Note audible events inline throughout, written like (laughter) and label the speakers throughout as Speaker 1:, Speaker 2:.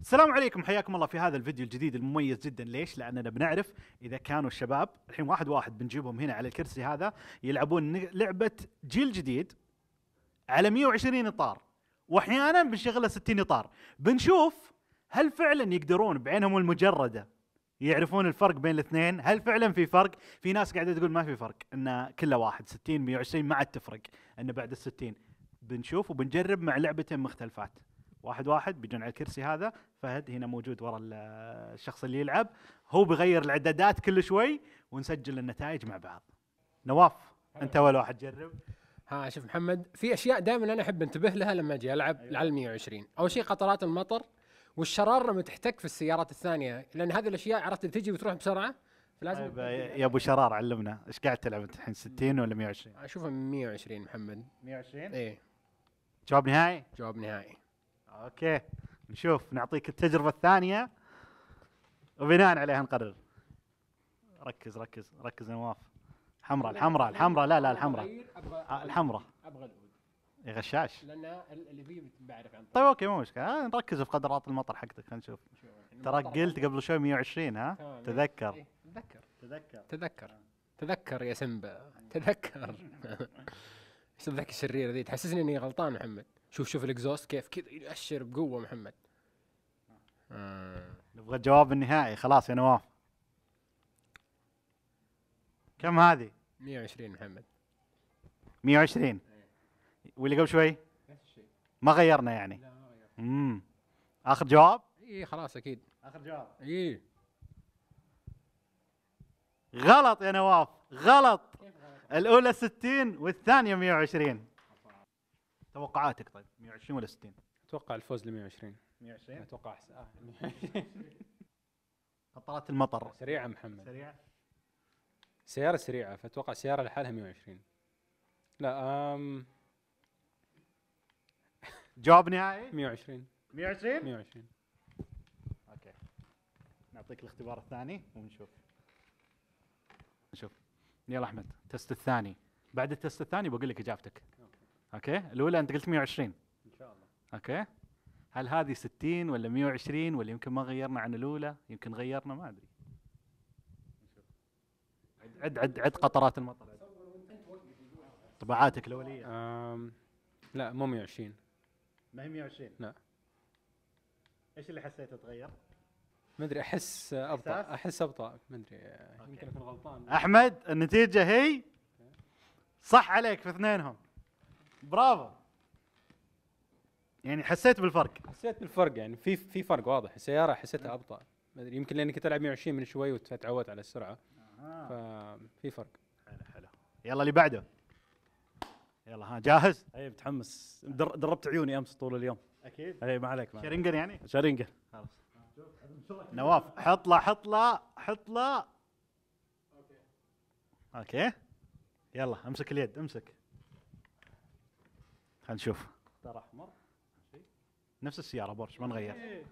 Speaker 1: السلام عليكم حياكم الله في هذا الفيديو الجديد المميز جدا ليش؟ لاننا بنعرف اذا كانوا الشباب الحين واحد واحد بنجيبهم هنا على الكرسي هذا يلعبون لعبه جيل جديد على 120 اطار واحيانا بنشغلها 60 اطار بنشوف هل فعلا يقدرون بعينهم المجرده يعرفون الفرق بين الاثنين هل فعلا في فرق في ناس قاعده تقول ما في فرق ان كله واحد 60 120 ما عاد تفرق انه بعد ال 60 بنشوف وبنجرب مع لعبتين مختلفات واحد واحد بيجون على الكرسي هذا فهد هنا موجود ورا الشخص اللي يلعب هو بيغير العدادات كل شوي
Speaker 2: ونسجل النتائج مع بعض نواف انت اول واحد جرب ها شوف محمد في اشياء دائما انا احب انتبه لها لما اجي العب أيوة. 120 اول شيء قطرات المطر والشرار لما تحتك في السيارات الثانيه لان هذه الاشياء عرفت تجي وتروح بسرعه
Speaker 1: فلازم أيوة، يا ابو شرار علمنا ايش قاعد تلعب انت الحين 60 ولا 120
Speaker 2: اشوفها 120 محمد 120 ايه جواب نهائي جواب نهائي اوكي
Speaker 1: نشوف نعطيك التجربه الثانيه وبناء عليها نقرر ركز ركز ركز يا نواف حمراء الحمراء الحمراء لا لا الحمراء
Speaker 2: آه، الحمراء ابغى العود
Speaker 1: يا غشاش
Speaker 2: لان اللي فيه بعرف عن طيب اوكي مو
Speaker 1: مشكله آه، نركز في قدرات المطر حقتك
Speaker 2: خلينا نشوف يعني ترى قلت قبل شوي 120 ها تذكر إيه، تذكر تذكر تذكر تذكر يا سمبا تذكر (laughs) ايش ذاك الشريره ذي تحسسني اني غلطان محمد شوف شوف الاكزوست كيف كذا يأشر بقوه محمد
Speaker 1: آه. نبغى الجواب النهائي خلاص يا نواف كم هذه؟
Speaker 2: 120 محمد
Speaker 1: 120 واللي قبل شوي؟ نفس ما غيرنا يعني لا ما غيرنا امم اخر جواب؟
Speaker 2: اي خلاص اكيد اخر جواب اي
Speaker 1: غلط يا نواف غلط الاولى 60 والثانيه 120 توقعاتك طيب 120 ولا 60 اتوقع الفوز ل 120
Speaker 2: 120 اتوقع احسن 120 آه، قطرات المطر سريعه محمد سريعه سيارة سريعة فاتوقع سيارة لحالها 120 لا أم جواب نهائي 120 120 120
Speaker 1: اوكي نعطيك الاختبار الثاني ونشوف نشوف يلا احمد التست الثاني بعد التست الثاني بقول لك اجابتك اوكي الاولى انت قلت 120 ان شاء الله اوكي هل هذه 60 ولا 120 ولا يمكن ما غيرنا عن الاولى يمكن غيرنا ما ادري عد عد
Speaker 2: عد قطرات المطر طبعاتك الاوليه لا مو 120 ما هي 120 لا
Speaker 1: ايش اللي حسيته تغير؟
Speaker 2: ما ادري احس ابطا احس ابطا ما ادري يمكن اكون غلطان احمد
Speaker 1: النتيجه هي صح عليك في اثنينهم
Speaker 2: برافو يعني حسيت بالفرق حسيت بالفرق يعني في في فرق واضح السياره حسيتها ابطا يمكن لاني كنت العب 120 من شوي وتعودت على السرعه آه. ففي فرق حلو حلو يلا اللي بعده
Speaker 1: يلا ها جاهز؟ اي متحمس در دربت عيوني امس طول اليوم اكيد اي ما عليك شرينجر يعني؟ شرينجر خلاص نواف حط له حط له حط له اوكي اوكي يلا امسك اليد امسك خلينا نشوف ترى احمر نفس السياره بورش ما نغير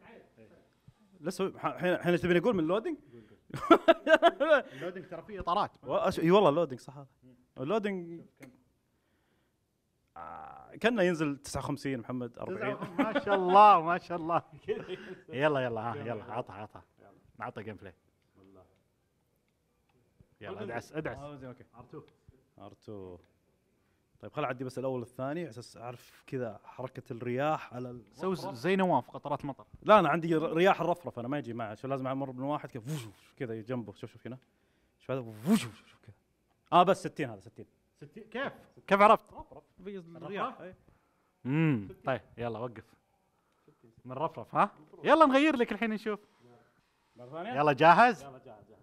Speaker 1: لسه الحين الحين تبي نقول من اللودنج؟ (laughs) اللودنج ترى فيه اطارات اي والله اللودنج صح هذا اللودنج آه، كنا ينزل 59 محمد 40 ما شاء الله ما شاء الله (laughs) يلا يلا ها يلا عطها عطها عطها جيم بلاي يلا ادعس ادعس آه، اوكي ار2 ار2 طيب خل اعدي بس الاول الثاني على اساس اعرف كذا حركه الرياح على سوي زي نواف قطرات مطر لا انا عندي رياح الرفرف انا ما يجي معي عشان لازم امر من واحد كذا كذا جنبه شوف شوف هنا شوف هذا شوف كذا اه بس 60 هذا 60 60 كيف؟ كيف عرفت؟ الرياح امم إيه. طيب يلا وقف من الرفرف ها؟ يلا نغير لك الحين نشوف مرة ثانية؟ يلا جاهز؟ يلا جاهز جاهز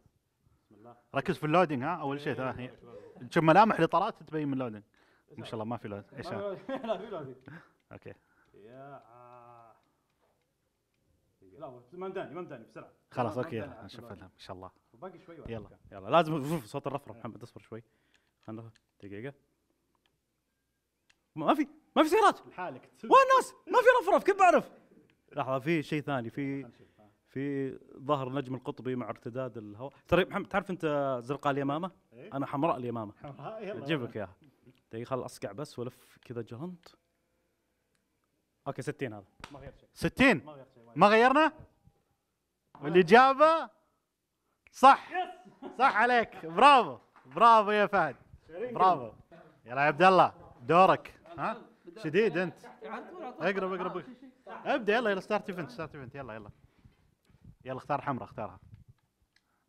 Speaker 1: بسم الله ركز في اللودينج ها اول شيء تشوف ملامح الاطارات تبين من اللودينج ما شاء الله ما في لود ايش (laughs) لا في لود اوكي يا آه. لا ما مداني ما مداني بسرعه خلاص اوكي يلا نشوف ان شاء الله باقي شوي يلا يلا لازم شوف صوت الرفرف محمد نعم. اصبر شوي خلنا دقيقه ما في ما في سيارات لحالك وين الناس ما في رفرف كيف بعرف لحظه في شيء ثاني في في ظهر نجم القطبي مع ارتداد الهواء ترى محمد تعرف انت زرقاء اليمامه إيه. انا حمراء اليمامه جيبك اياها دقيقة خل أصقع بس ولف كذا جهنت اوكي 60 هذا ما غير شيء 60 ما ما غيرنا؟ الإجابة صح صح عليك برافو برافو يا فهد برافو يلا يا عبد الله دورك ها شديد انت
Speaker 3: اقرب اقرب
Speaker 1: ابدا يلا يلا ستارت ايفنت ستارت ايفنت يلا يلا يلا اختار حمراء اختارها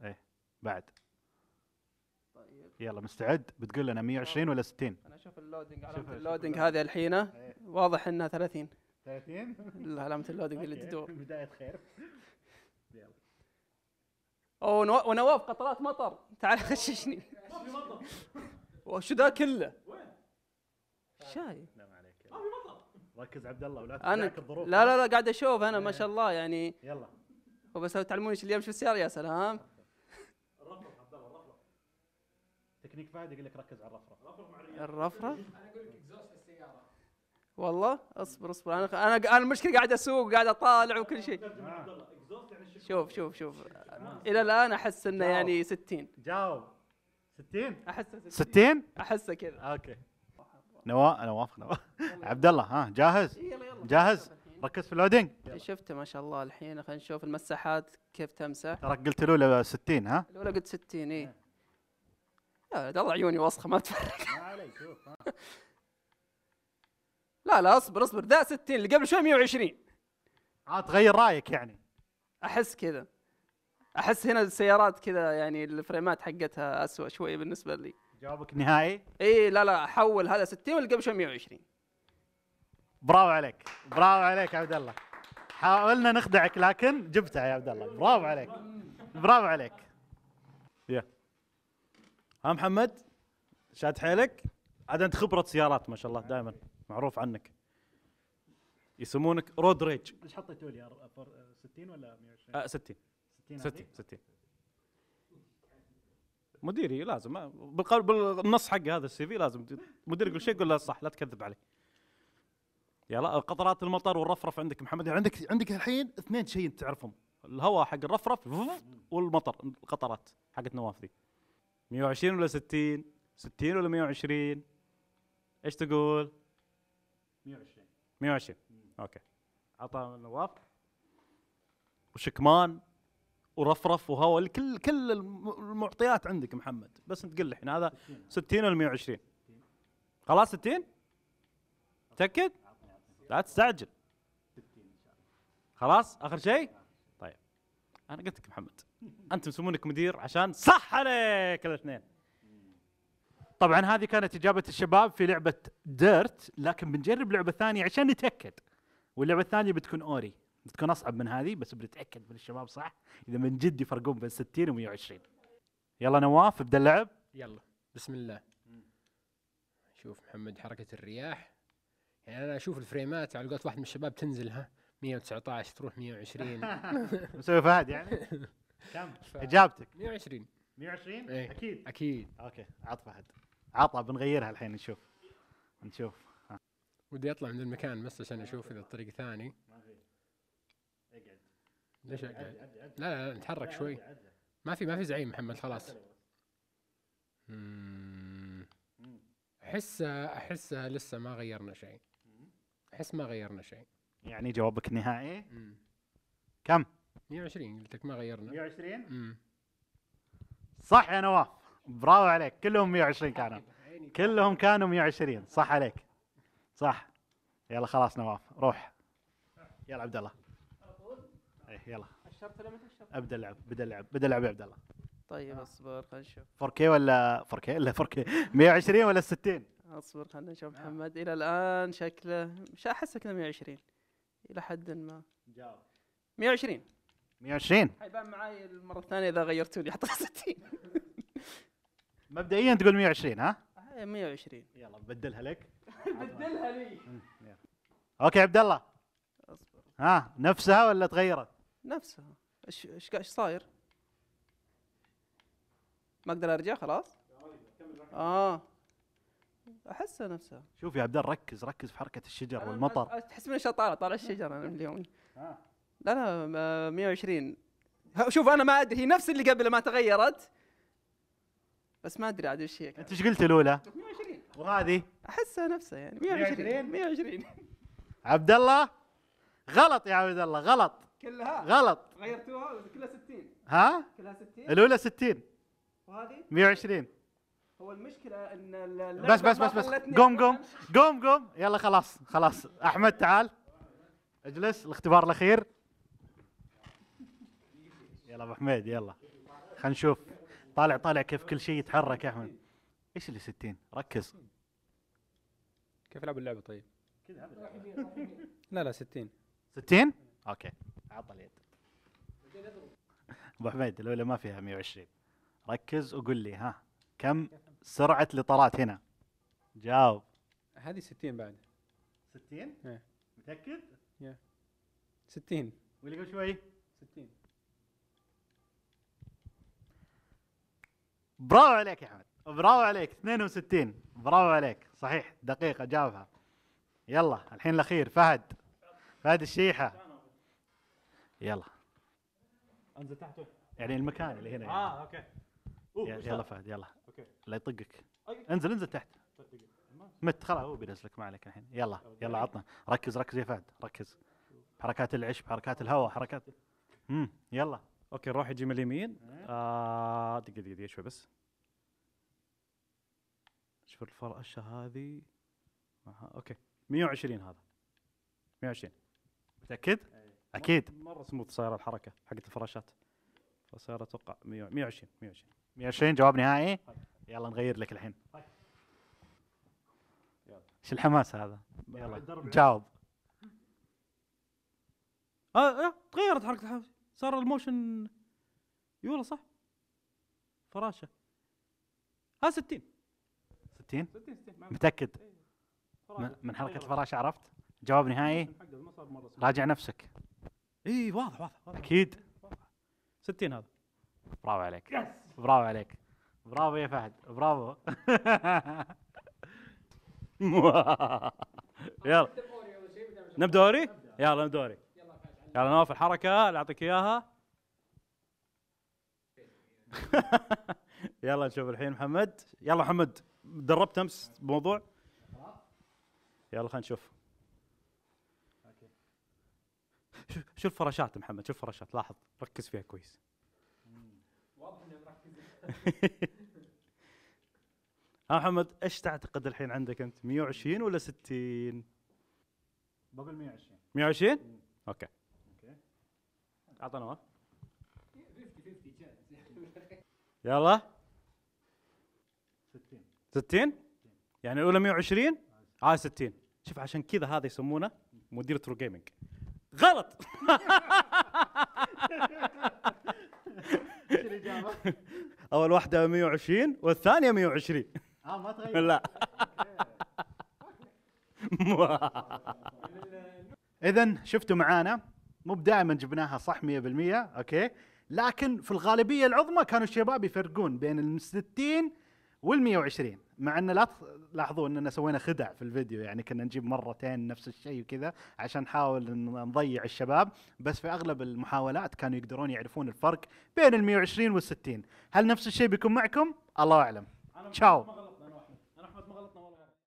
Speaker 1: ايه بعد يلا مستعد بتقول لنا 120 ولا 60
Speaker 3: انا اشوف اللودنج علامه اللودنج هذه الحين إيه. واضح انها 30 30 لا علامه اللودنج اللي تدور (laughs) بدايه
Speaker 1: خير يلا
Speaker 3: اوه ونواف قطرات مطر تعال خششني ما في مطر وشو ذا كله؟ وين؟ شاي
Speaker 1: لا ما عليك ما في مطر ركز عبد الله ولا انا الظروف لا لا لا
Speaker 3: قاعد اشوف انا ما إيه. شاء الله يعني يلا وبس تعلموني ايش اللي يمشي في السياره يا سلام
Speaker 2: تكنيك فهد يقول لك ركز على الرفرف الرفرف انا اقول لك اكزوست السياره
Speaker 3: والله اصبر اصبر انا انا المشكله قاعد اسوق قاعد اطالع وكل شيء
Speaker 2: آه.
Speaker 1: يعني
Speaker 3: شوف شوف شوف الى الان احس انه يعني 60 جاوب
Speaker 1: 60 احسه 60
Speaker 3: احسه كذا اوكي
Speaker 1: نواف نواف نواف عبد الله ها جاهز؟ إيه، جاهز؟ ركز في اللودينج
Speaker 3: إيه، شفته ما شاء الله الحين خلينا نشوف المساحات كيف تمسح ترى قلت الاولى 60 ها؟ الاولى قلت 60 اي إيه. يا آه، الله عيوني وسخه ما تفرق ما عليك لا لا اصبر اصبر ذا 60 اللي قبل شوي 120 عاد تغير رايك يعني احس كذا احس هنا السيارات كذا يعني الفريمات حقتها اسوء شوي بالنسبه لي
Speaker 1: جوابك نهائي؟ اي
Speaker 3: لا لا حول هذا 60 واللي قبل شوي 120
Speaker 1: برافو عليك برافو عليك يا عبد الله حاولنا نخدعك لكن جبتها يا عبد الله برافو عليك برافو عليك يا yeah. ها محمد شاد حيلك عاد انت خبره سيارات ما شاء الله دائما معروف عنك يسمونك رود ريج ايش حطيتوا لي 60 ولا 120 60 60 60 مديري لازم بالنص حق هذا السي في لازم مدير يقول شيء يقول له صح لا تكذب عليه يا قطرات المطر والرفرف عندك محمد عندك عندك الحين اثنين شيء تعرفهم الهواء حق الرفرف والمطر القطرات حقت نواف ذي 120 ولا 60 60 ولا 120 ايش تقول 120 120 اوكي عطى نواف وشكمان ورفرف وهواء كل كل المعطيات عندك محمد بس انت قل الحين هذا 60 ولا 120 خلاص 60 متاكد لا تستعجل خلاص اخر شيء طيب انا قلت لك محمد انتم تسمونك مدير عشان صح عليك الاثنين طبعا هذه كانت اجابه الشباب في لعبه ديرت لكن بنجرب لعبه ثانيه عشان نتاكد واللعبه الثانيه بتكون اوري بتكون اصعب من هذه بس بنتاكد من الشباب صح اذا من جد يفرقون بين 60 و 120 يلا نواف ابدا
Speaker 2: اللعب يلا بسم الله شوف محمد حركه الرياح يعني انا اشوف الفريمات على قولة واحد من الشباب تنزل ها 119 تروح 120 مسوي (laughs) فهد يعني (laughs) كم؟ (laughs) اجابتك 120 120 ايه. اكيد اكيد اوكي عط فهد عطى بنغيرها الحين نشوف نشوف ودي اطلع من المكان بس عشان اشوف اذا الطريق ثاني ما في اقعد ليش اقعد؟ لا لا لا نتحرك شوي ما في ما في زعيم محمد خلاص احس احس لسه ما غيرنا شيء احس ما غيرنا شيء يعني جوابك النهائي؟ كم؟ 120 قلت لك ما غيرنا 120 امم صح يا نواف
Speaker 1: برافو عليك كلهم 120 كانوا كلهم كانوا 120 صح عليك صح يلا خلاص نواف روح يلا عبد الله ايه يلا الشرط ولا ما ابدا اللعب بدا اللعب بدا اللعب يا عبد الله
Speaker 3: طيب اصبر خلينا نشوف
Speaker 1: 4K ولا 4K الا 4K 120 ولا 60
Speaker 3: اصبر خلينا نشوف محمد الى الان شكله مش احسه كذا 120 الى حد ما جاوب 120 120 حيبان معي
Speaker 1: المره الثانيه اذا غيرتوا لي حتى 60 مبدئيا تقول 120 ها؟ 120 يلا بدلها لك (laughs) بدلها لي اوكي عبد الله ها نفسها ولا تغيرت؟
Speaker 3: نفسها ايش ايش ايش صاير؟ ما اقدر ارجع
Speaker 1: خلاص؟ اه
Speaker 3: احسها نفسها
Speaker 1: شوف يا عبد ركز ركز في حركه الشجر والمطر
Speaker 3: تحس اني طالع طالع الشجر انا اليوم ها لا لا 120 شوف انا ما ادري هي نفس اللي قبل ما تغيرت بس ما ادري عاد ايش هي انت ايش قلت الاولى؟ 120 وهذه؟ احسها نفسها يعني 120 120
Speaker 1: عبد الله غلط يا عبد الله غلط كلها غلط
Speaker 3: غيرتوها كلها 60 ها؟ كلها 60 الاولى 60
Speaker 1: وهذه؟ 120
Speaker 3: هو المشكلة ان بس بس بس بس قوم
Speaker 1: قوم قوم قوم يلا خلاص خلاص احمد تعال اجلس الاختبار الاخير يلا ابو حميد يلا خلينا نشوف طالع طالع كيف كل شيء يتحرك يا احمد ايش اللي 60 ركز
Speaker 2: كيف العب اللعبه طيب؟ كذا لا لا 60 60 اوكي عطى اليد
Speaker 1: ابو حميد الاولى ما فيها 120 ركز وقول لي ها كم سرعه الاطارات هنا جاوب
Speaker 2: هذه 60 بعد 60 إيه. متاكد 60 إيه.
Speaker 1: واللي قبل شوي 60 برافو عليك يا حمد برافو عليك 62 برافو عليك صحيح دقيقه جاوبها يلا الحين الاخير فهد فهد الشيحه يلا انزل تحت يعني المكان اللي هنا يعني. اه اوكي أوه يلا, يلا فهد يلا اوكي لا يطقك انزل انزل تحت مت خلاص هو بينزلك ما عليك الحين يلا يلا عطنا ركز ركز يا فهد ركز حركات العشب حركات الهواء حركات امم (laughs) يلا اوكي نروح يجي من اليمين إيه. آه، دقيقه دقيقه دقيقه شوي بس شوف الفراشه هذه اوكي 120 هذا 120 متاكد؟ إيه. اكيد مره سموث صايره الحركه حقت الفراشات فصايره اتوقع 120 120 120 جواب نهائي؟ طيب. يلا نغير لك الحين طيب. ايش الحماس هذا؟ يلا جاوب اه, آه تغيرت حركه الحماس صار الموشن اي والله صح فراشه ها 60 60 60 متاكد من حركه أيوة. الفراشه عرفت جواب نهائي راجع نفسك اي واضح واضح, اكيد 60 هذا برافو عليك برافو عليك برافو يا فهد برافو (laughs) (laughs) يلا نبدا نبدوري يلا نبدا نبدوري يلا نواف الحركه اللي اعطيك اياها (laughs) يلا نشوف الحين محمد يلا محمد دربت امس بموضوع يلا خلينا نشوف شوف فراشات محمد شوف فراشات لاحظ ركز فيها كويس
Speaker 2: واضح إني مركز
Speaker 1: ها محمد ايش تعتقد الحين عندك انت 120 ولا 60 بقول 120 120 اوكي 50 نواف يلا 60 60 يعني الاولى 120 اه 60 شوف عشان كذا هذا يسمونه مدير ترو جيمنج غلط اول واحده 120 والثانيه 120 اه ما تغير طيب. لا (laughs) اذا شفتوا معانا مو بدائما جبناها صح 100% اوكي لكن في الغالبيه العظمى كانوا الشباب يفرقون بين ال 60 وال 120 مع ان لا تلاحظوا اننا سوينا خدع في الفيديو يعني كنا نجيب مرتين نفس الشيء وكذا عشان نحاول نضيع الشباب بس في اغلب المحاولات كانوا يقدرون يعرفون الفرق بين ال 120 وال 60 هل نفس الشيء بيكون معكم الله اعلم تشاو